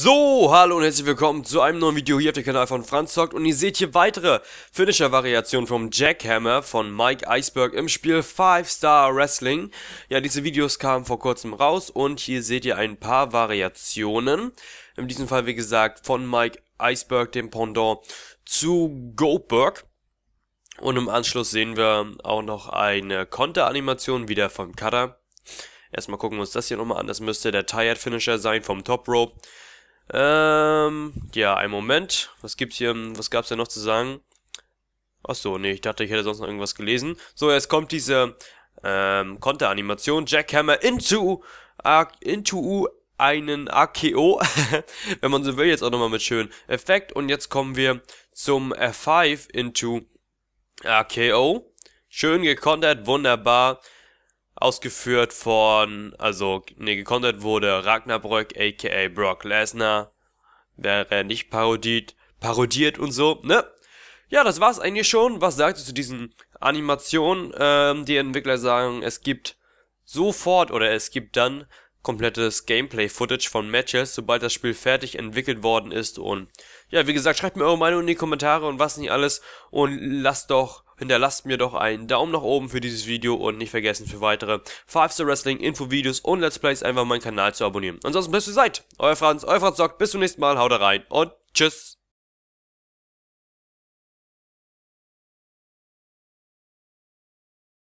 So, hallo und herzlich willkommen zu einem neuen Video hier auf dem Kanal von Franz Zockt und ihr seht hier weitere Finisher-Variationen vom Jackhammer von Mike Iceberg im Spiel 5 Star Wrestling. Ja, diese Videos kamen vor kurzem raus und hier seht ihr ein paar Variationen. In diesem Fall, wie gesagt, von Mike Iceberg, dem Pendant zu Goldberg. Und im Anschluss sehen wir auch noch eine Konteranimation wieder von Cutter. Erstmal gucken wir uns das hier nochmal an. Das müsste der Tired Finisher sein vom Top Rope. Ähm, ja, einen Moment. Was gibt's hier, was gab's denn noch zu sagen? Ach so, nee, ich dachte, ich hätte sonst noch irgendwas gelesen. So, jetzt kommt diese ähm, Konteranimation Jackhammer into Ar into einen AKO, wenn man so will, jetzt auch nochmal mit schön Effekt. Und jetzt kommen wir zum F5 into AKO. Schön gekontert, wunderbar ausgeführt von, also, ne, gekontert wurde Ragnarbröck, aka Brock Lesnar, wäre nicht parodiert, parodiert und so, ne? Ja, das war's eigentlich schon. Was sagt ihr zu diesen Animationen? Ähm, die Entwickler sagen, es gibt sofort oder es gibt dann komplettes Gameplay-Footage von Matches, sobald das Spiel fertig entwickelt worden ist. Und ja, wie gesagt, schreibt mir eure Meinung in die Kommentare und was nicht alles. Und lasst doch hinterlasst mir doch einen Daumen nach oben für dieses Video und nicht vergessen für weitere 5 Star Wrestling Info-Videos und Let's Plays einfach meinen Kanal zu abonnieren. Ansonsten bis zur Zeit. Euer Franz, euer Franz Zock, bis zum nächsten Mal, haut rein und tschüss.